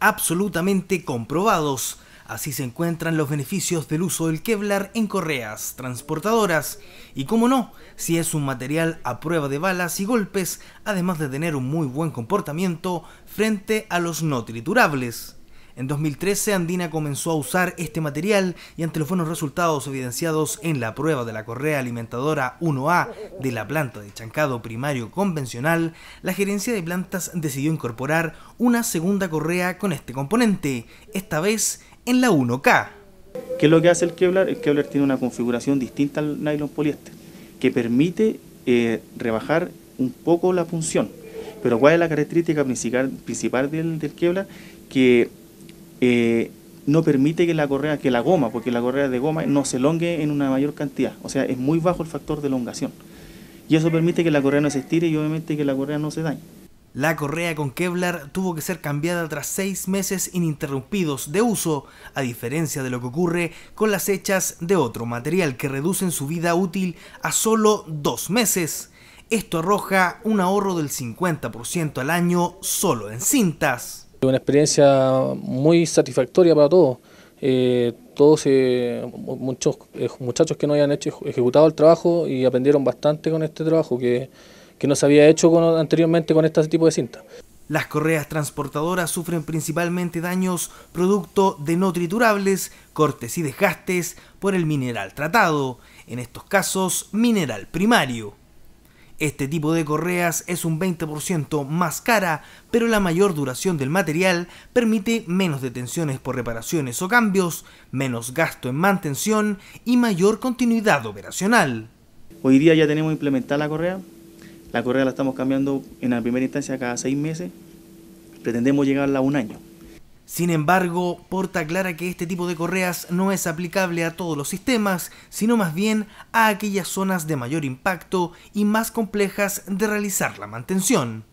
absolutamente comprobados. Así se encuentran los beneficios del uso del Kevlar en correas, transportadoras y, como no, si es un material a prueba de balas y golpes, además de tener un muy buen comportamiento frente a los no triturables. En 2013 Andina comenzó a usar este material y ante los buenos resultados evidenciados en la prueba de la correa alimentadora 1A de la planta de chancado primario convencional, la gerencia de plantas decidió incorporar una segunda correa con este componente, esta vez en la 1K. ¿Qué es lo que hace el Kevlar? El Kevlar tiene una configuración distinta al nylon poliéster que permite eh, rebajar un poco la punción. Pero ¿cuál es la característica principal, del, del Kevlar? Que eh, no permite que la correa, que la goma, porque la correa de goma no se elongue en una mayor cantidad, o sea, es muy bajo el factor de elongación. Y eso permite que la correa no se estire y obviamente que la correa no se dañe. La correa con Kevlar tuvo que ser cambiada tras seis meses ininterrumpidos de uso, a diferencia de lo que ocurre con las hechas de otro material que reducen su vida útil a solo dos meses. Esto arroja un ahorro del 50% al año solo en cintas. Una experiencia muy satisfactoria para todos. Eh, todos eh, muchos eh, muchachos que no habían hecho ejecutado el trabajo y aprendieron bastante con este trabajo que, que no se había hecho anteriormente con este tipo de cinta. Las correas transportadoras sufren principalmente daños producto de no triturables, cortes y desgastes por el mineral tratado, en estos casos mineral primario. Este tipo de correas es un 20% más cara, pero la mayor duración del material permite menos detenciones por reparaciones o cambios, menos gasto en mantención y mayor continuidad operacional. Hoy día ya tenemos implementada la correa. La correa la estamos cambiando en la primera instancia cada seis meses. Pretendemos llegarla a un año. Sin embargo, Porta aclara que este tipo de correas no es aplicable a todos los sistemas, sino más bien a aquellas zonas de mayor impacto y más complejas de realizar la mantención.